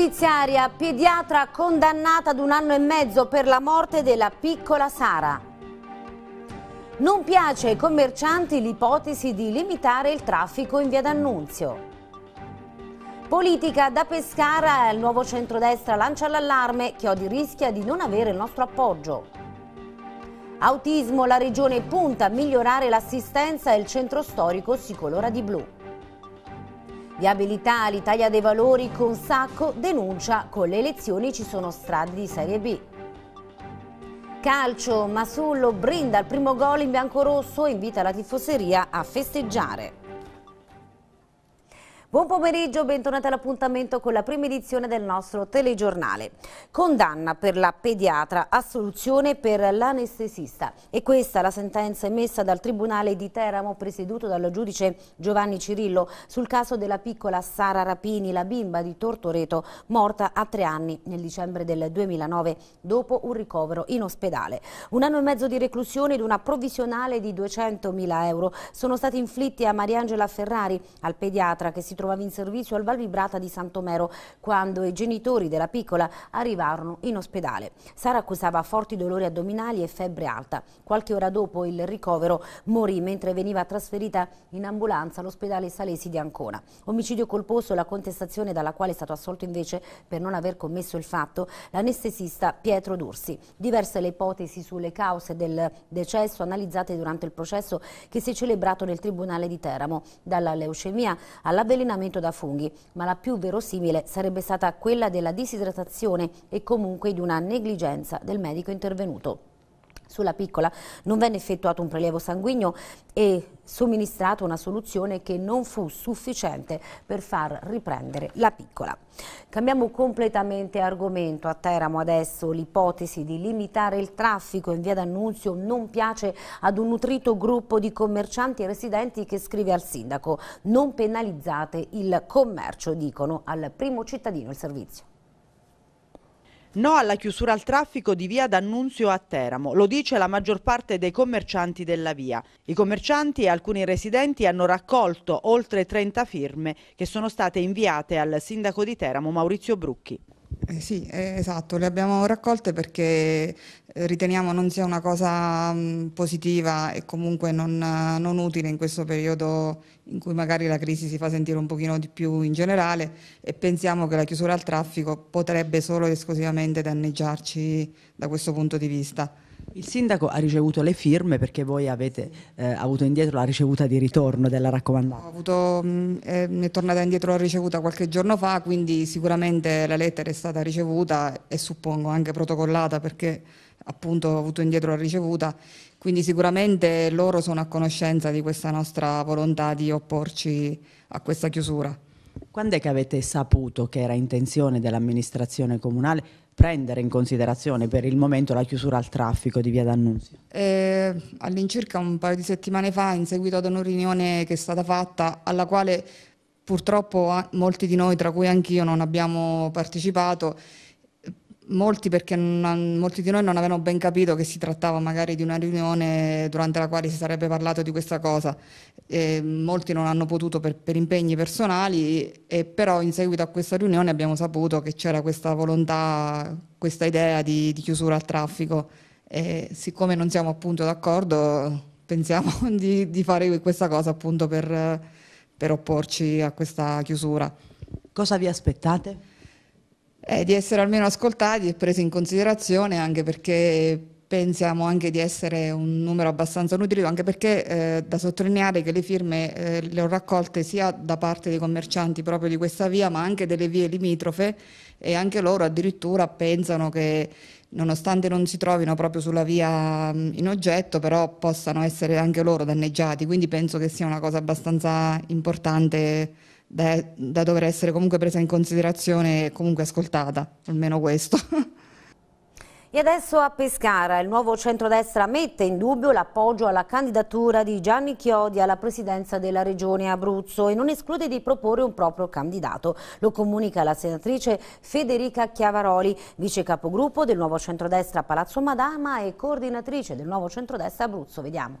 giudiziaria, pediatra condannata ad un anno e mezzo per la morte della piccola Sara. Non piace ai commercianti l'ipotesi di limitare il traffico in via d'Annunzio. Politica da Pescara, il nuovo centrodestra lancia l'allarme, Chiodi rischia di non avere il nostro appoggio. Autismo, la regione punta a migliorare l'assistenza e il centro storico si colora di blu. Viabilità l'Italia dei Valori con Sacco denuncia con le elezioni ci sono strade di Serie B. Calcio, Masullo brinda il primo gol in bianco rosso e invita la tifoseria a festeggiare. Buon pomeriggio, bentornati all'appuntamento con la prima edizione del nostro telegiornale. Condanna per la pediatra, assoluzione per l'anestesista. E questa la sentenza emessa dal Tribunale di Teramo, presieduto dal giudice Giovanni Cirillo, sul caso della piccola Sara Rapini, la bimba di Tortoreto, morta a tre anni nel dicembre del 2009, dopo un ricovero in ospedale. Un anno e mezzo di reclusione ed una provvisionale di 200.000 euro sono stati inflitti a Mariangela Ferrari, al pediatra che si trovava in servizio al Valvibrata di Santomero quando i genitori della piccola arrivarono in ospedale. Sara accusava forti dolori addominali e febbre alta. Qualche ora dopo il ricovero morì mentre veniva trasferita in ambulanza all'ospedale Salesi di Ancona. Omicidio colposo, la contestazione dalla quale è stato assolto invece per non aver commesso il fatto, l'anestesista Pietro D'Ursi. Diverse le ipotesi sulle cause del decesso analizzate durante il processo che si è celebrato nel Tribunale di Teramo, dalla leucemia all'avvelenamento avvelenamento da funghi, ma la più verosimile sarebbe stata quella della disidratazione e comunque di una negligenza del medico intervenuto. Sulla piccola non venne effettuato un prelievo sanguigno e somministrata una soluzione che non fu sufficiente per far riprendere la piccola. Cambiamo completamente argomento. A Teramo adesso l'ipotesi di limitare il traffico in via d'annunzio non piace ad un nutrito gruppo di commercianti e residenti che scrive al sindaco. Non penalizzate il commercio, dicono al primo cittadino il servizio. No alla chiusura al traffico di via D'Annunzio a Teramo, lo dice la maggior parte dei commercianti della via. I commercianti e alcuni residenti hanno raccolto oltre 30 firme che sono state inviate al sindaco di Teramo Maurizio Brucchi. Eh sì, eh, esatto, le abbiamo raccolte perché eh, riteniamo non sia una cosa positiva e comunque non, eh, non, utile in questo periodo in cui magari la crisi si fa sentire un pochino di più in generale e pensiamo che la chiusura al traffico potrebbe solo ed esclusivamente danneggiarci da questo punto di vista. Il sindaco ha ricevuto le firme perché voi avete eh, avuto indietro la ricevuta di ritorno della raccomandata. Ho avuto, mh, mm, eh, è tornata indietro la ricevuta qualche giorno fa, quindi sicuramente la lettera è stata ricevuta e suppongo anche protocollata perché appunto ho avuto indietro la ricevuta, quindi sicuramente loro sono a conoscenza di questa nostra volontà di opporci a questa chiusura. Quando è che avete saputo che era intenzione dell'amministrazione comunale prendere in considerazione per il momento la chiusura al traffico di Via D'Annunzio? Eh, all'incirca un paio di settimane fa, in seguito ad una riunione che è stata fatta, alla quale purtroppo molti di noi, tra cui anch'io, non abbiamo partecipato, molti perché non, molti di noi non avevano ben capito che si trattava magari di una riunione durante la quale si sarebbe parlato di questa cosa. E molti non hanno potuto per, per impegni personali, e però in seguito a questa riunione abbiamo saputo che c'era questa volontà, questa idea di, di chiusura al traffico. E siccome non siamo appunto d'accordo, pensiamo di, di fare questa cosa appunto per, per opporci a questa chiusura. Cosa vi aspettate? Eh, di essere almeno ascoltati e presi in considerazione anche perché pensiamo anche di essere un numero abbastanza nutrito, anche perché eh, da sottolineare che le firme eh, le ho raccolte sia da parte dei commercianti proprio di questa via, ma anche delle vie limitrofe e anche loro addirittura pensano che nonostante non si trovino proprio sulla via in oggetto, però possano essere anche loro danneggiati, quindi penso che sia una cosa abbastanza importante da, da dover essere comunque presa in considerazione e comunque ascoltata, almeno questo. E adesso a Pescara il nuovo centrodestra mette in dubbio l'appoggio alla candidatura di Gianni Chiodi alla presidenza della regione Abruzzo e non esclude di proporre un proprio candidato. Lo comunica la senatrice Federica Chiavaroli, vice capogruppo del nuovo centrodestra Palazzo Madama e coordinatrice del nuovo centrodestra Abruzzo. Vediamo.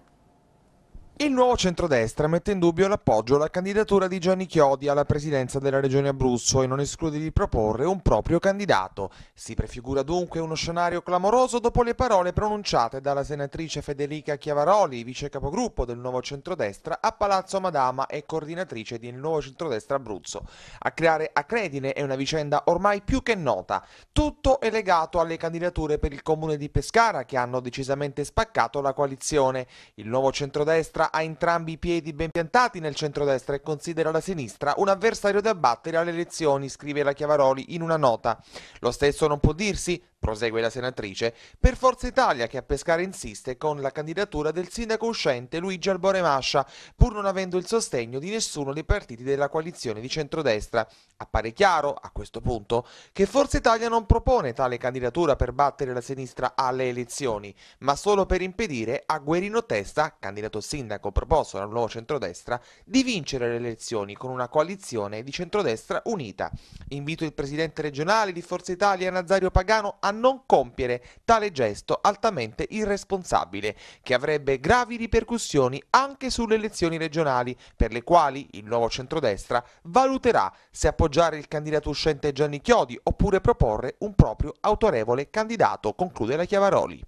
Il nuovo centrodestra mette in dubbio l'appoggio alla candidatura di Gianni Chiodi alla presidenza della regione Abruzzo e non esclude di proporre un proprio candidato. Si prefigura dunque uno scenario clamoroso dopo le parole pronunciate dalla senatrice Federica Chiavaroli, vice capogruppo del nuovo centrodestra a Palazzo Madama e coordinatrice del nuovo centrodestra Abruzzo. A creare acredine è una vicenda ormai più che nota. Tutto è legato alle candidature per il comune di Pescara che hanno decisamente spaccato la coalizione. Il nuovo centrodestra ha entrambi i piedi ben piantati nel centrodestra e considera la sinistra un avversario da battere alle elezioni, scrive la Chiavaroli in una nota. Lo stesso non può dirsi Prosegue la senatrice, per Forza Italia che a Pescara insiste con la candidatura del sindaco uscente Luigi Albore Mascia, pur non avendo il sostegno di nessuno dei partiti della coalizione di centrodestra. Appare chiaro, a questo punto, che Forza Italia non propone tale candidatura per battere la sinistra alle elezioni, ma solo per impedire a Guerino Testa, candidato sindaco proposto dal nuovo centrodestra, di vincere le elezioni con una coalizione di centrodestra unita. Invito il presidente regionale di Forza Italia Nazario Pagano a non compiere tale gesto altamente irresponsabile, che avrebbe gravi ripercussioni anche sulle elezioni regionali, per le quali il nuovo centrodestra valuterà se appoggiare il candidato uscente Gianni Chiodi oppure proporre un proprio autorevole candidato, conclude la Chiavaroli.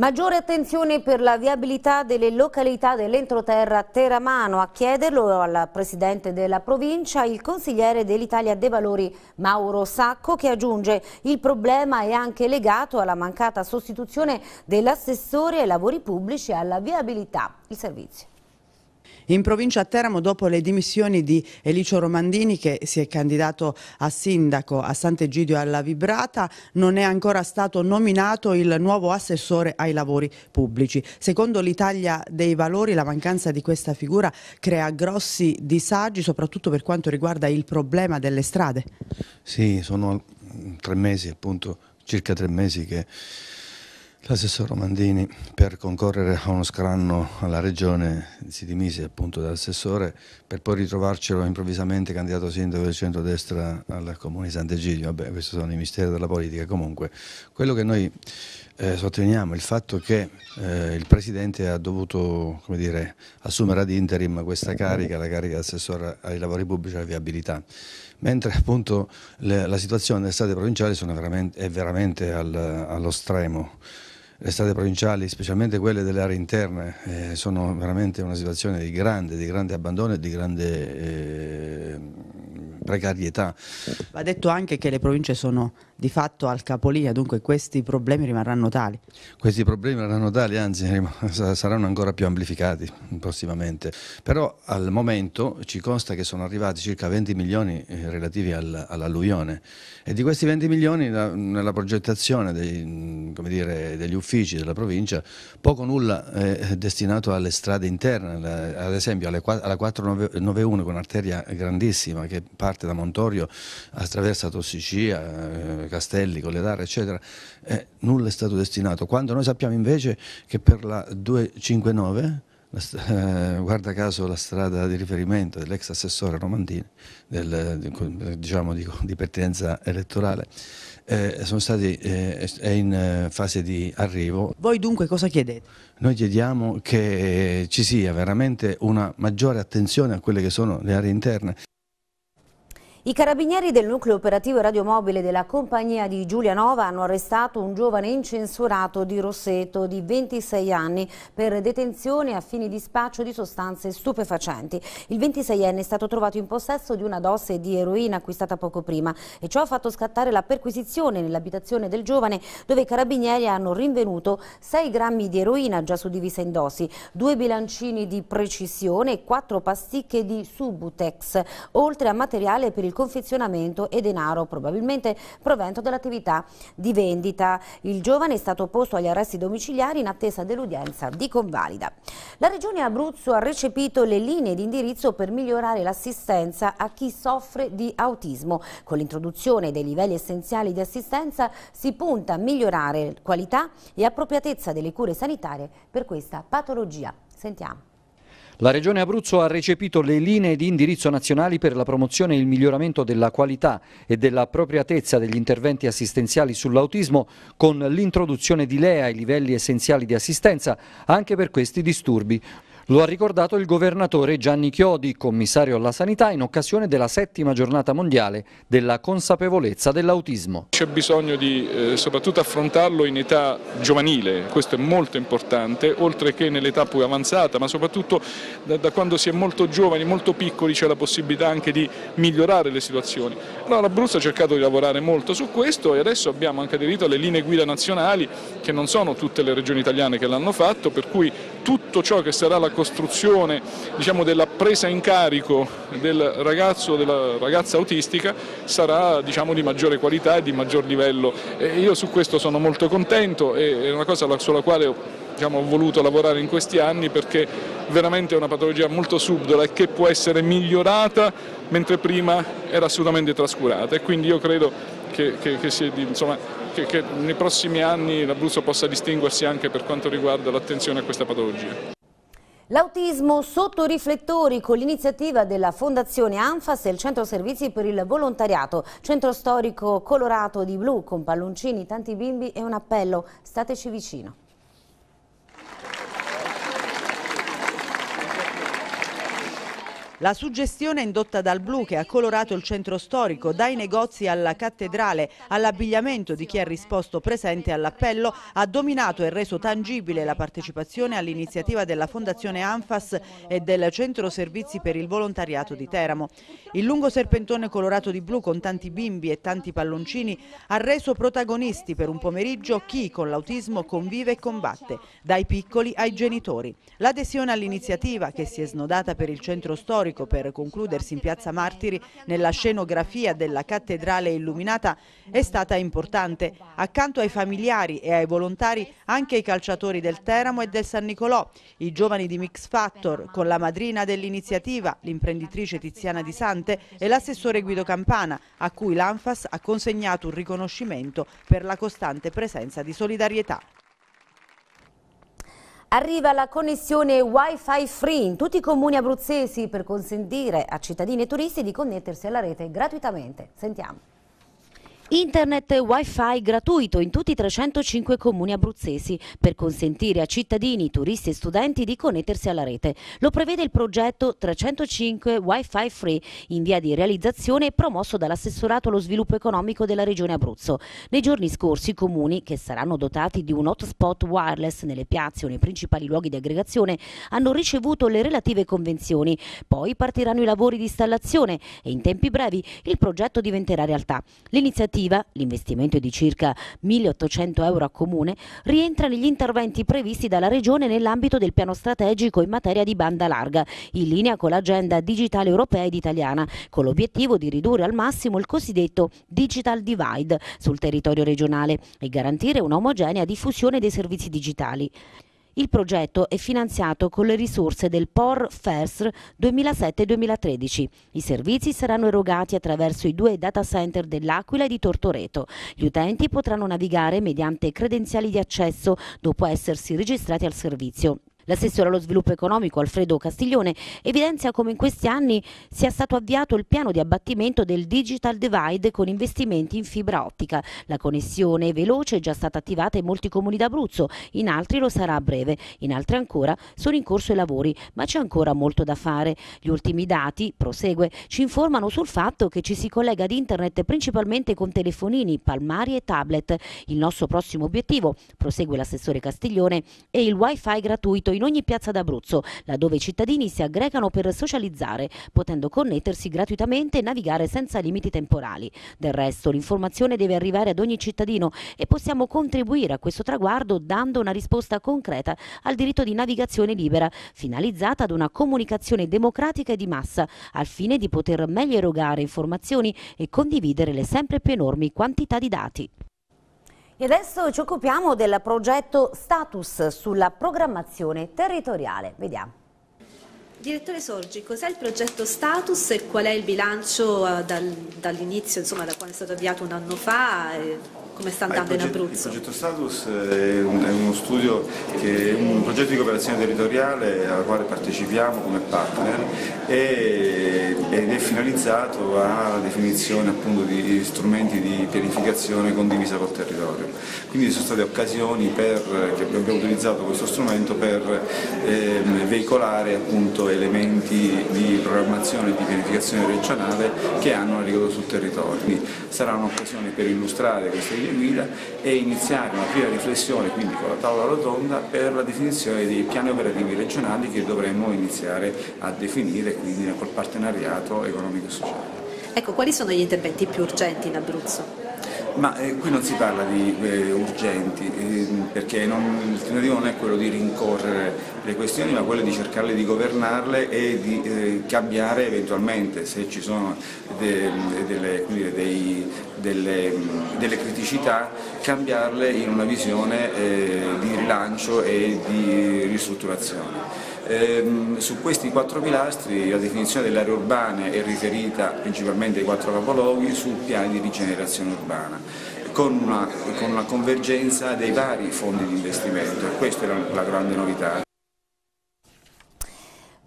Maggiore attenzione per la viabilità delle località dell'entroterra Teramano. A chiederlo al presidente della provincia il consigliere dell'Italia dei Valori Mauro Sacco che aggiunge il problema è anche legato alla mancata sostituzione dell'assessore ai lavori pubblici e alla viabilità. Il servizio. In provincia a Teramo, dopo le dimissioni di Elicio Romandini, che si è candidato a sindaco a Sant'Egidio alla Vibrata, non è ancora stato nominato il nuovo assessore ai lavori pubblici. Secondo l'Italia dei Valori, la mancanza di questa figura crea grossi disagi, soprattutto per quanto riguarda il problema delle strade. Sì, sono tre mesi, appunto, circa tre mesi che L'assessore Romandini per concorrere a uno scranno alla regione si dimise appunto dall'assessore per poi ritrovarcelo improvvisamente candidato sindaco del centro-destra al comune di Sant'Egidio, vabbè questi sono i misteri della politica comunque. Quello che noi eh, sottolineiamo è il fatto che eh, il Presidente ha dovuto dire, assumere ad interim questa carica, la carica di assessore ai lavori pubblici e alla viabilità, mentre appunto le, la situazione delle state provinciali è veramente, è veramente al, allo stremo le strade provinciali, specialmente quelle delle aree interne, eh, sono veramente una situazione di grande, di grande abbandono e di grande eh, precarietà. Va detto anche che le province sono di fatto al capolinea, dunque questi problemi rimarranno tali. Questi problemi rimarranno tali, anzi saranno ancora più amplificati prossimamente, però al momento ci consta che sono arrivati circa 20 milioni eh, relativi all'alluvione e di questi 20 milioni nella progettazione dei, dire, degli uffici uffici della provincia, poco o nulla è eh, destinato alle strade interne, ad esempio alla 491 con un'arteria grandissima che parte da Montorio, attraversa Tossicia, eh, Castelli, Colledara, eccetera, eh, nulla è stato destinato. Quando noi sappiamo invece che per la 259 la, eh, guarda caso la strada di riferimento dell'ex assessore Romandini, del, diciamo di, di, pertinenza elettorale, eh, stati, eh, è in eh, fase di arrivo. Voi dunque cosa chiedete? Noi chiediamo che ci sia veramente una maggiore attenzione a quelle che sono le aree interne. I carabinieri del nucleo operativo radiomobile della compagnia di Giulianova hanno arrestato un giovane incensurato di Rosseto di 26 anni per detenzione a fini di spaccio di sostanze stupefacenti. Il 26enne è stato trovato in possesso di una dose di eroina acquistata poco prima e ciò ha fatto scattare la perquisizione nell'abitazione del giovane dove i carabinieri hanno rinvenuto 6 grammi di eroina già suddivisa in dosi, due bilancini di precisione e 4 pasticche di Subutex, oltre a materiale per il confezionamento e denaro, probabilmente provento dell'attività di vendita. Il giovane è stato posto agli arresti domiciliari in attesa dell'udienza di convalida. La Regione Abruzzo ha recepito le linee di indirizzo per migliorare l'assistenza a chi soffre di autismo. Con l'introduzione dei livelli essenziali di assistenza si punta a migliorare qualità e appropriatezza delle cure sanitarie per questa patologia. Sentiamo. La Regione Abruzzo ha recepito le linee di indirizzo nazionali per la promozione e il miglioramento della qualità e dell'appropriatezza degli interventi assistenziali sull'autismo con l'introduzione di LEA ai livelli essenziali di assistenza anche per questi disturbi. Lo ha ricordato il governatore Gianni Chiodi, commissario alla sanità, in occasione della settima giornata mondiale della consapevolezza dell'autismo. C'è bisogno di eh, soprattutto affrontarlo in età giovanile, questo è molto importante, oltre che nell'età più avanzata, ma soprattutto da, da, quando si è molto giovani, molto piccoli, c'è la possibilità anche di migliorare le situazioni. Allora l'Abruzzo ha cercato di lavorare molto su questo e adesso abbiamo anche aderito alle linee guida nazionali che non sono tutte le regioni italiane che l'hanno fatto, per cui tutto ciò che sarà la costruzione diciamo, della presa in carico del ragazzo o della ragazza autistica sarà diciamo, di maggiore qualità e di maggior livello. E io su questo sono molto contento, è una cosa sulla quale ho, diciamo, ho voluto lavorare in questi anni perché veramente è una patologia molto subdola e che può essere migliorata mentre prima era assolutamente trascurata e quindi io credo che, che, che sia, insomma, che, che nei prossimi anni l'Abruzzo possa distinguersi anche per quanto riguarda l'attenzione a questa patologia. L'autismo sotto riflettori con l'iniziativa della Fondazione Anfas e il Centro Servizi per il Volontariato, centro storico colorato di blu con palloncini, tanti bimbi e un appello, stateci vicino. La suggestione indotta dal blu che ha colorato il centro storico, dai negozi alla cattedrale, all'abbigliamento di chi ha risposto presente all'appello, ha dominato e reso tangibile la partecipazione all'iniziativa della Fondazione Anfas e del Centro Servizi per il Volontariato di Teramo. Il lungo serpentone colorato di blu con tanti bimbi e tanti palloncini ha reso protagonisti per un pomeriggio chi con l'autismo convive e combatte, dai piccoli ai genitori. L'adesione all'iniziativa, che si è snodata per il centro storico, storico per concludersi in Piazza Martiri nella scenografia della cattedrale illuminata è stata importante. Accanto ai familiari e ai volontari anche i calciatori del Teramo e del San Nicolò, i giovani di Mix Factor con la madrina dell'iniziativa, l'imprenditrice Tiziana Di Sante e l'assessore Guido Campana a cui l'Anfas ha consegnato un riconoscimento per la costante presenza di solidarietà. Arriva la connessione Wi-Fi free in tutti i comuni abruzzesi per consentire a cittadini e turisti di connettersi alla rete gratuitamente. Sentiamo. Internet e wifi gratuito in tutti i 305 comuni abruzzesi per consentire a cittadini, turisti e studenti di connettersi alla rete. Lo prevede il progetto 305 Wi-Fi Free in via di realizzazione promosso dall'assessorato allo sviluppo economico della regione Abruzzo. Nei giorni scorsi i comuni, che saranno dotati di un hotspot wireless nelle piazze o nei principali luoghi di aggregazione, hanno ricevuto le relative convenzioni. Poi partiranno i lavori di installazione e in tempi brevi il progetto diventerà realtà. L'iniziativa attiva, l'investimento di circa 1.800 euro a comune, rientra negli interventi previsti dalla Regione nell'ambito del piano strategico in materia di banda larga, in linea con l'agenda digitale europea ed italiana, con l'obiettivo di ridurre al massimo il cosiddetto digital divide sul territorio regionale e garantire un'omogenea diffusione dei servizi digitali. Il progetto è finanziato con le risorse del POR FERSR 2007-2013. I servizi saranno erogati attraverso i due data center dell'Aquila e di Tortoreto. Gli utenti potranno navigare mediante credenziali di accesso dopo essersi registrati al servizio. L'assessore allo sviluppo economico Alfredo Castiglione evidenzia come in questi anni sia stato avviato il piano di abbattimento del digital divide con investimenti in fibra ottica. La connessione veloce è già stata attivata in molti comuni d'Abruzzo, in altri lo sarà a breve, in altri ancora sono in corso i lavori, ma c'è ancora molto da fare. Gli ultimi dati, prosegue, ci informano sul fatto che ci si collega ad internet principalmente con telefonini, palmari e tablet. Il nostro prossimo obiettivo, prosegue l'assessore Castiglione, è il wifi gratuito in in ogni piazza d'Abruzzo, laddove i cittadini si aggregano per socializzare, potendo connettersi gratuitamente e navigare senza limiti temporali. Del resto l'informazione deve arrivare ad ogni cittadino e possiamo contribuire a questo traguardo dando una risposta concreta al diritto di navigazione libera, finalizzata ad una comunicazione democratica e di massa, al fine di poter meglio erogare informazioni e condividere le sempre più enormi quantità di dati. E adesso ci occupiamo del progetto Status sulla programmazione territoriale. Vediamo. Direttore Sorgi, cos'è il progetto Status e qual è il bilancio eh, dal, dall'inizio, insomma da quando è stato avviato un anno fa? come sta ah, andando in Abruzzo? Il progetto Status eh, è, un, è uno studio, che, un progetto di cooperazione territoriale al quale partecipiamo come partner e, ed è finalizzato alla definizione appunto di strumenti di pianificazione condivisa col territorio. Quindi sono state occasioni per, che abbiamo utilizzato questo strumento per eh, veicolare appunto elementi di programmazione e di pianificazione regionale che hanno arrivato sul territorio. Quindi sarà un'occasione per illustrare queste linee guida e iniziare una prima riflessione quindi con la tavola rotonda per la definizione dei piani operativi regionali che dovremmo iniziare a definire quindi col partenariato economico e sociale. Ecco, quali sono gli interventi più urgenti in Abruzzo? Ma eh, qui non si parla di eh, urgenti, eh, perché non, il tentativo non è quello di rincorrere le questioni, ma quello di cercarle di governarle e di eh, cambiare eventualmente se ci sono de, delle, dire, dei, delle, delle, criticità, cambiarle in una visione eh, di rilancio e di ristrutturazione. Ehm, su questi quattro pilastri la definizione delle aree urbane è riferita principalmente ai quattro capoluoghi su piani di rigenerazione urbana. Con una, con una convergenza dei vari fondi di investimento, questa è la, la grande novità.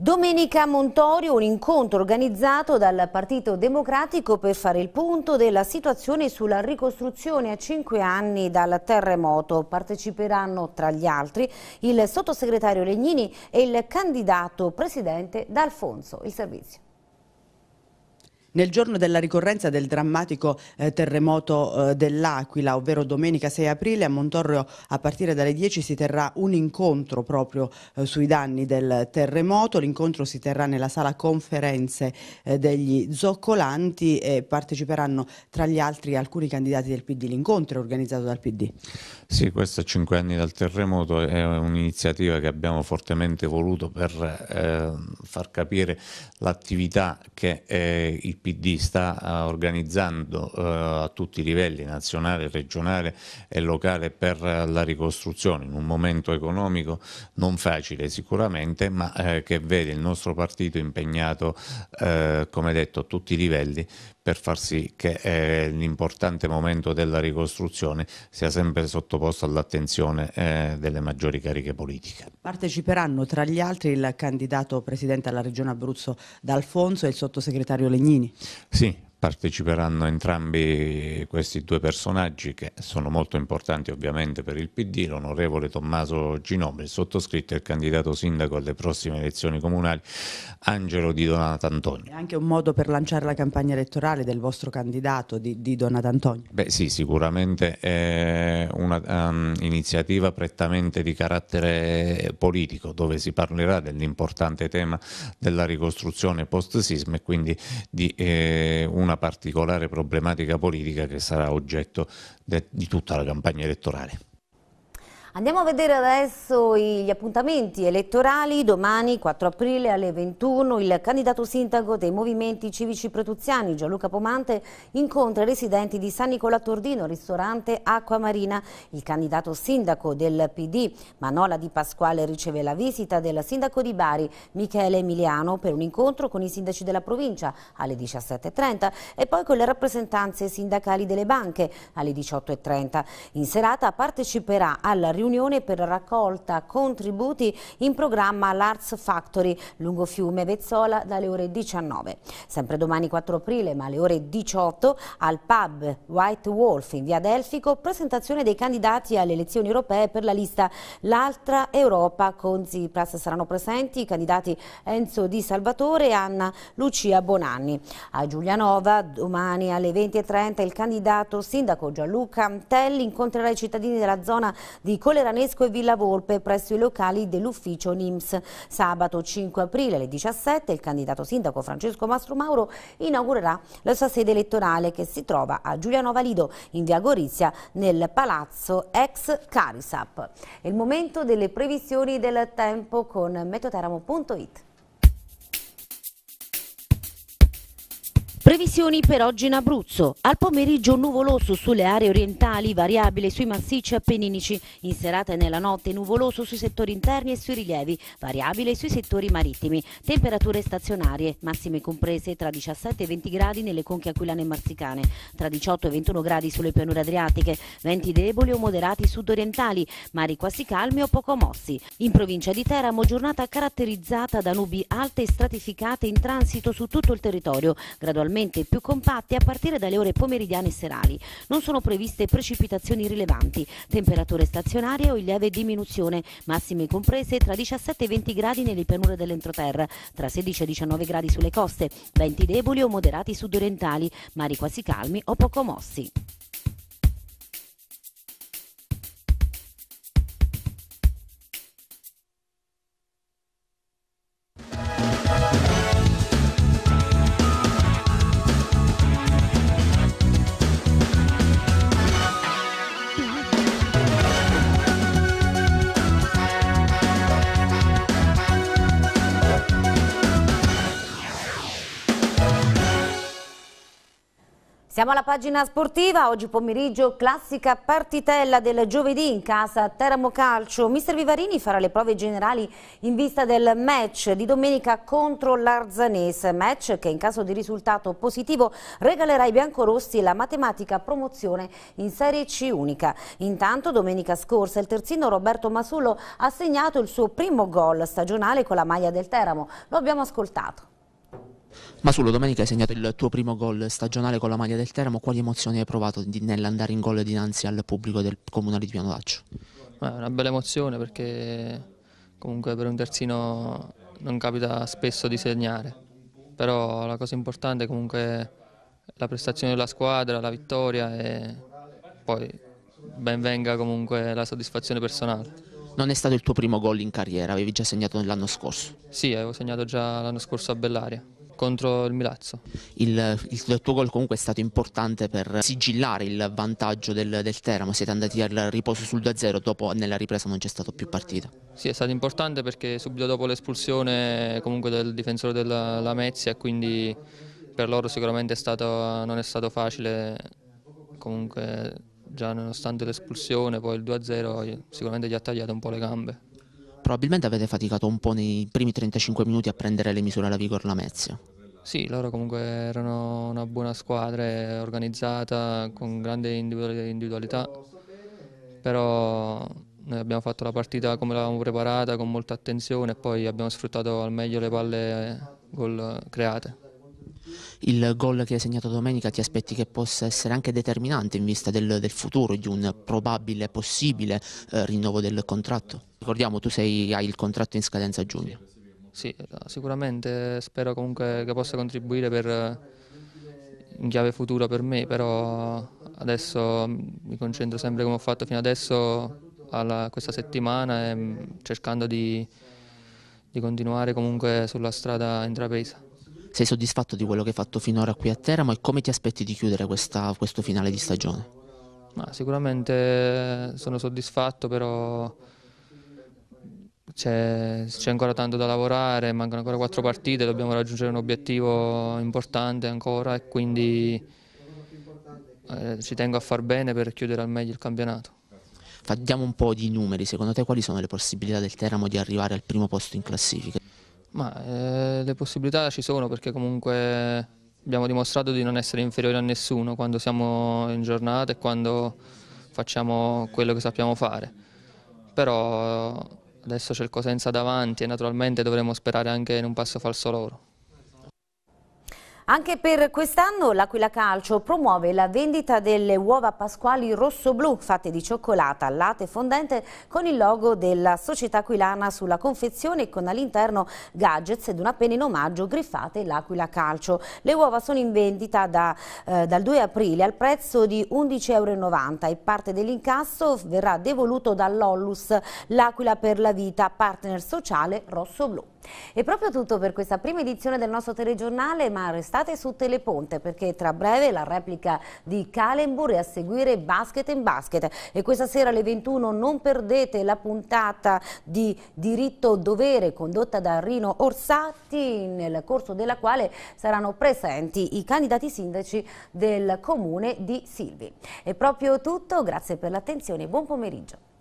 Domenica a Montorio un incontro organizzato dal Partito Democratico per fare il punto della situazione sulla ricostruzione a cinque anni dal terremoto. Parteciperanno tra gli altri il sottosegretario Legnini e il candidato presidente D'Alfonso. Il servizio. Nel giorno della ricorrenza del drammatico eh, terremoto eh, dell'Aquila, ovvero domenica 6 aprile, a Montorrio a partire dalle 10 si terrà un incontro proprio eh, sui danni del terremoto. L'incontro si terrà nella sala conferenze eh, degli zoccolanti e parteciperanno tra gli altri alcuni candidati del PD. L'incontro è organizzato dal PD. Sì, questo a 5 anni dal terremoto è un'iniziativa che abbiamo fortemente voluto per eh, far capire l'attività che eh, il PD sta eh, organizzando eh, a tutti i livelli, nazionale, regionale e locale, per eh, la ricostruzione, in un momento economico non facile sicuramente, ma che vede il nostro partito impegnato, come detto, a tutti i livelli per far sì che eh, l'importante momento della ricostruzione sia sempre sottoposto all'attenzione eh, delle maggiori cariche politiche. Parteciperanno tra gli altri il candidato presidente alla Regione Abruzzo D'Alfonso e il sottosegretario Legnini. Sì, parteciperanno entrambi questi due personaggi che sono molto importanti ovviamente per il PD, l'onorevole Tommaso Ginobili, sottoscritto e il candidato sindaco alle prossime elezioni comunali Angelo Di Donato Antonio. È anche un modo per lanciare la campagna elettorale del vostro candidato di, di Donato Antonio? Beh sì, sicuramente è un'iniziativa ehm, um, prettamente di carattere politico dove si parlerà dell'importante tema della ricostruzione post-sisma e quindi di eh, una una particolare problematica politica che sarà oggetto de, di tutta la campagna elettorale. Andiamo a vedere adesso gli appuntamenti elettorali. Domani 4 aprile alle 21 il candidato sindaco dei movimenti civici pretuziani Gianluca Pomante incontra i residenti di San Nicola Tordino, ristorante Acqua Marina. Il candidato sindaco del PD Manola Di Pasquale riceve la visita del sindaco di Bari Michele Emiliano per un incontro con i sindaci della provincia alle 17.30 e poi con le rappresentanze sindacali delle banche alle 18.30. In serata parteciperà alla riunione riunione per raccolta contributi in programma l'Arts Factory lungo fiume Vezzola dalle ore 19. Sempre domani 4 aprile ma alle ore 18 al pub White Wolf in via Delfico presentazione dei candidati alle elezioni europee per la lista L'altra Europa con Zipras. Saranno presenti i candidati Enzo Di Salvatore e Anna Lucia Bonanni. A Giulianova domani alle 20.30 il candidato sindaco Gianluca Antelli incontrerà i cittadini della zona di Collegiale Ranesco e Villa Volpe presso i locali dell'ufficio NIMS. Sabato 5 aprile alle 17 il candidato sindaco Francesco Mastro Mauro inaugurerà la sua sede elettorale che si trova a Giuliano Valido in via Gorizia nel palazzo ex Carisap. È il momento delle previsioni del tempo con metoteramo.it. Previsioni per oggi in Abruzzo. Al pomeriggio nuvoloso sulle aree orientali, variabile sui massicci appenninici. In serata e nella notte nuvoloso sui settori interni e sui rilievi, variabile sui settori marittimi. Temperature stazionarie, massime comprese tra 17 e 20 gradi nelle conche aquilane e marsicane, tra 18 e 21 gradi sulle pianure adriatiche, venti deboli o moderati sudorientali, mari quasi calmi o poco mossi. In provincia di Teramo giornata caratterizzata da nubi alte e stratificate in transito su tutto il territorio, gradualmente leggermente più compatte a partire dalle ore pomeridiane e serali. Non sono previste precipitazioni rilevanti, temperature stazionarie o in lieve diminuzione, massime comprese tra 17 e 20 gradi nelle pianure dell'entroterra, tra 16 e 19 gradi sulle coste, venti deboli o moderati sudorientali, mari quasi calmi o poco mossi. Siamo alla pagina sportiva, oggi pomeriggio classica partitella del giovedì in casa Teramo Calcio. Mister Vivarini farà le prove generali in vista del match di domenica contro l'Arzanese, match che in caso di risultato positivo regalerà ai biancorossi la matematica promozione in Serie C unica. Intanto domenica scorsa il terzino Roberto Masullo ha segnato il suo primo gol stagionale con la maglia del Teramo, lo abbiamo ascoltato. Ma Masulo, domenica hai segnato il tuo primo gol stagionale con la maglia del Teramo. Quali emozioni hai provato nell'andare in gol dinanzi al pubblico del comunale di Piano Daccio? una bella emozione perché comunque per un terzino non capita spesso di segnare, però la cosa importante è comunque la prestazione della squadra, la vittoria e poi ben venga comunque la soddisfazione personale. Non è stato il tuo primo gol in carriera, avevi già segnato l'anno scorso? Sì, avevo segnato già l'anno scorso a Bellaria contro il Milazzo. Il, il, tuo gol comunque è stato importante per sigillare il vantaggio del, del Teramo, siete andati al riposo sul 2-0, dopo nella ripresa non c'è stato più partita. Sì, è stato importante perché subito dopo l'espulsione comunque del difensore della Lamezia, quindi per loro sicuramente è stato, non è stato facile comunque già nonostante l'espulsione, poi il 2-0 sicuramente gli ha tagliato un po' le gambe. Probabilmente avete faticato un po' nei primi 35 minuti a prendere le misure alla Vigor Lamezia. Sì, loro comunque erano una buona squadra, organizzata, con grande individualità, però noi abbiamo fatto la partita come l'avevamo preparata, con molta attenzione e poi abbiamo sfruttato al meglio le palle gol create il gol che hai segnato domenica ti aspetti che possa essere anche determinante in vista del, del futuro, di un probabile, possibile eh, rinnovo del contratto? Ricordiamo, tu sei, hai il contratto in scadenza a giugno. Sì, eh, sicuramente spero comunque che possa contribuire per, eh, in chiave futura per me, però adesso mm, mi concentro sempre come ho fatto fino adesso alla, questa settimana e ehm, cercando di, di continuare comunque sulla strada intrapresa. Sei soddisfatto di quello che hai fatto finora qui a Teramo e come ti aspetti di chiudere questa, questo finale di stagione? Ma sicuramente sono soddisfatto, però c'è, ancora tanto da lavorare, mancano ancora quattro partite, dobbiamo raggiungere un obiettivo importante ancora e quindi eh, ci tengo a far bene per chiudere al meglio il campionato. Diamo un po' di numeri, secondo te quali sono le possibilità del Teramo di arrivare al primo posto in classifica? Ma eh, le possibilità ci sono perché comunque abbiamo dimostrato di non essere inferiori a nessuno quando siamo in giornata e quando facciamo quello che sappiamo fare. Però eh, adesso c'è il Cosenza davanti e naturalmente dovremo sperare anche in un passo falso loro. Anche per quest'anno l'Aquila Calcio promuove la vendita delle uova pasquali rosso-blu fatte di cioccolata, latte fondente con il logo della società aquilana sulla confezione e con all'interno gadgets ed una penna in omaggio griffate l'Aquila Calcio. Le uova sono in vendita da, eh, dal 2 aprile al prezzo di 11,90 euro e parte dell'incasso verrà devoluto dall'Ollus L'Aquila per la Vita, partner sociale rosso-blu. È proprio tutto per questa prima edizione del nostro telegiornale, ma resta state su Teleponte perché tra breve la replica di Kalembur e a seguire Basket in Basket e questa sera alle 21 non perdete la puntata di diritto dovere condotta da Rino Orsatti nel corso della quale saranno presenti i candidati sindaci del comune di Silvi. È proprio tutto, grazie per l'attenzione e buon pomeriggio.